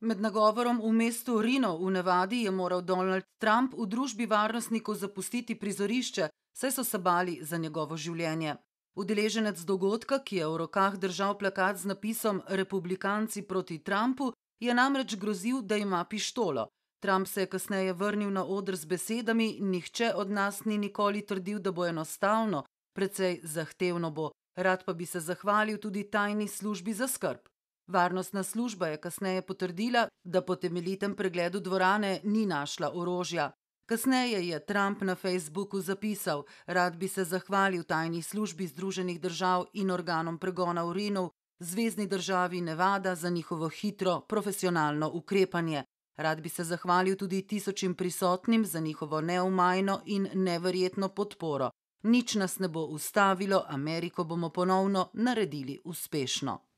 Med nagovorom v mestu Rino v Nevadi je moral Donald Trump v družbi varnostnikov zapustiti prizorišče, saj so se bali za njegovo življenje. Udeleženec dogodka, ki je v rokah držal plakat z napisom Republikanci proti Trumpu, je namreč grozil, da ima pištolo. Trump se je kasneje vrnil na odr z besedami: Nihče od nas ni nikoli trdil, da bo enostavno, precej zahtevno bo. Rad pa bi se zahvalil tudi tajni službi za skrb. Varnostna služba je kasneje potrdila, da po temeljitem pregledu dvorane ni našla orožja. Kasneje je Trump na Facebooku zapisal: Rad bi se zahvalil tajni službi Združenih držav in organom pregona v Rinu, zvezdni državi Nevada za njihovo hitro, profesionalno ukrepanje. Rad bi se zahvalil tudi tisočim prisotnim za njihovo neumajno in neverjetno podporo. Nič nas ne bo ustavilo, Ameriko bomo ponovno naredili uspešno.